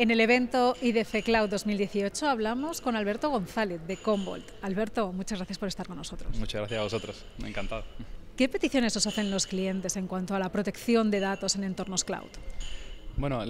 En el evento IDC Cloud 2018 hablamos con Alberto González de Commvault. Alberto, muchas gracias por estar con nosotros. Muchas gracias a vosotros, me encantado. ¿Qué peticiones os hacen los clientes en cuanto a la protección de datos en entornos cloud? Bueno,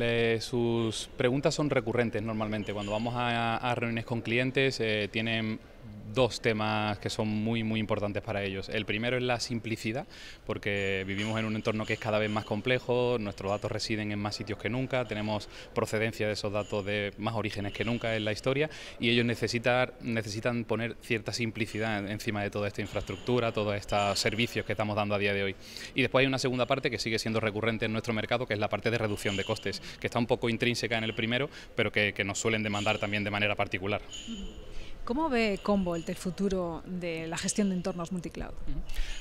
sus preguntas son recurrentes normalmente. Cuando vamos a, reuniones con clientes, eh, tienen dos temas que son muy muy importantes para ellos. El primero es la simplicidad, porque vivimos en un entorno que es cada vez más complejo, nuestros datos residen en más sitios que nunca, tenemos procedencia de esos datos de más orígenes que nunca en la historia y ellos necesitan, necesitan poner cierta simplicidad encima de toda esta infraestructura, todos estos servicios que estamos dando a día de hoy. Y después hay una segunda parte que sigue siendo recurrente en nuestro mercado, que es la parte de reducción de costes, que está un poco intrínseca en el primero, pero que nos suelen demandar también de manera particular. ¿Cómo ve Combo el futuro de la gestión de entornos multicloud?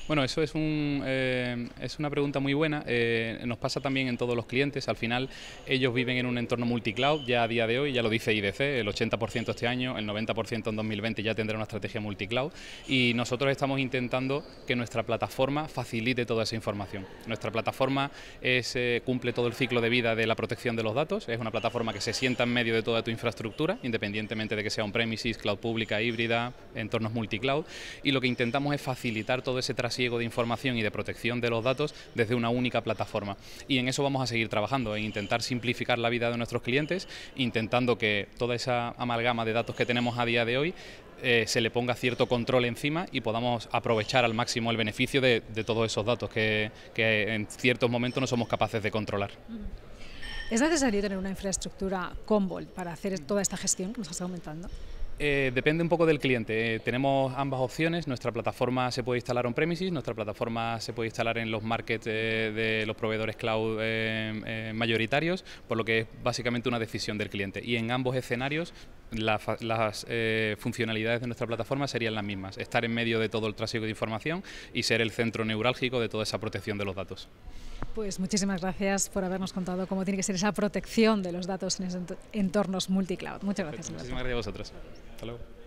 Bueno, eso eh, es, una pregunta muy buena. Eh, nos pasa también en todos los clientes. Al final, ellos viven en un entorno multicloud ya a día de hoy, ya lo dice IDC, el 80% este año, el 90% en 2020 ya tendrá una estrategia multicloud. Y nosotros estamos intentando que nuestra plataforma facilite toda esa información. Nuestra plataforma eh, cumple todo el ciclo de vida de la protección de los datos. Es una plataforma que se sienta en medio de toda tu infraestructura, independientemente de que sea un premises, cloud público pública híbrida, entornos multicloud, y lo que intentamos es facilitar todo ese trasiego de información y de protección de los datos desde una única plataforma. Y en eso vamos a seguir trabajando, en intentar simplificar la vida de nuestros clientes, intentando que toda esa amalgama de datos que tenemos a día de hoy eh, se le ponga cierto control encima y podamos aprovechar al máximo el beneficio de, todos esos datos que, en ciertos momentos no somos capaces de controlar. ¿Es necesario tener una infraestructura combol para hacer toda esta gestión que nos está aumentando. Eh, depende un poco del cliente. Eh, tenemos ambas opciones. Nuestra plataforma se puede instalar on-premises, nuestra plataforma se puede instalar en los markets eh, de los proveedores cloud mayoritarios, por lo que es básicamente una decisión del cliente. Y en ambos escenarios las, eh, funcionalidades de nuestra plataforma serían las mismas, estar en medio de todo el tráfico de información y ser el centro neurálgico de toda esa protección de los datos. Pues muchísimas gracias por habernos contado cómo tiene que ser esa protección de los datos en esos entornos multicloud. Muchas gracias. Muchísimas gracias a vosotros. Hasta luego.